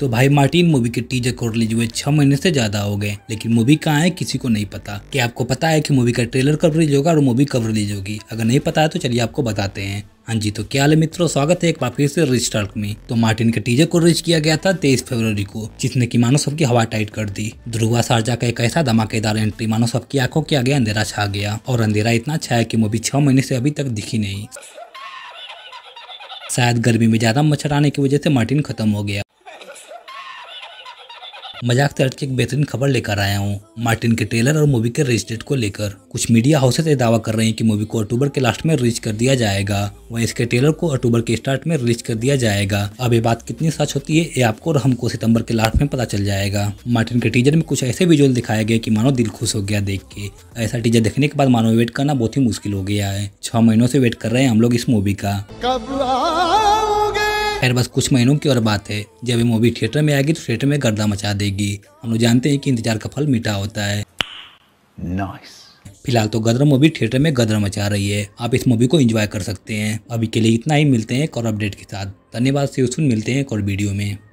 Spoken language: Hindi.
तो भाई मार्टिन मूवी के टीजर को रिलीज हुए छह महीने से ज्यादा हो गए लेकिन मूवी कहाँ है किसी को नहीं पता क्या आपको पता है की मूवी का ट्रेलर कब रिलीज होगा और मूवी कब रिलीज होगी अगर नहीं पता है तो चलिए आपको बताते हैं हाँ जी तो क्या मित्रों स्वागत है एक बार फिर से रिच टॉक में तो मार्टिन के टीजर को रिलीज किया गया था तेईस फरवरी को जिसने की मानो सबकी हवा टाइट कर दी ध्रुवा सारजा का एक ऐसा धमाकेदार एंट्री मानो सबकी आंखों के आगे अंधेरा छा गया और अंधेरा इतना छाया कि मूवी छह महीने से अभी तक दिखी नहीं शायद गर्मी में ज्यादा मच्छर आने की वजह से मार्टिन खत्म हो गया मजाक से की एक बेहतरीन खबर लेकर आया हूँ मार्टिन के ट्रेलर और मूवी के रिलीज डेट को लेकर कुछ मीडिया हाउसेज ये दावा कर रहे हैं कि मूवी को अक्टूबर के लास्ट में रिलीज कर दिया जाएगा वहीं इसके ट्रेलर को अक्टूबर के स्टार्ट में रिलीज कर दिया जाएगा अब ये बात कितनी सच होती है ये आपको और हमको सितम्बर के लास्ट में पता चल जाएगा मार्टिन के टीजर में कुछ ऐसे विजुअल दिखाया गया की मानो दिल खुश हो गया देख के ऐसा टीजर देखने के बाद मानो वेट करना बहुत ही मुश्किल हो गया है छह महीनों से वेट कर रहे हैं हम लोग इस मूवी का खैर बस कुछ महीनों की और बात है जब ये मूवी थिएटर में आएगी तो थिएटर में गर्दा मचा देगी हम लोग जानते हैं कि इंतजार का फल मीठा होता है nice. फिलहाल तो गदर मूवी थिएटर में गदर मचा रही है आप इस मूवी को एंजॉय कर सकते हैं अभी के लिए इतना ही मिलते हैं एक और अपडेट के साथ धन्यवाद से मिलते हैं एक और वीडियो में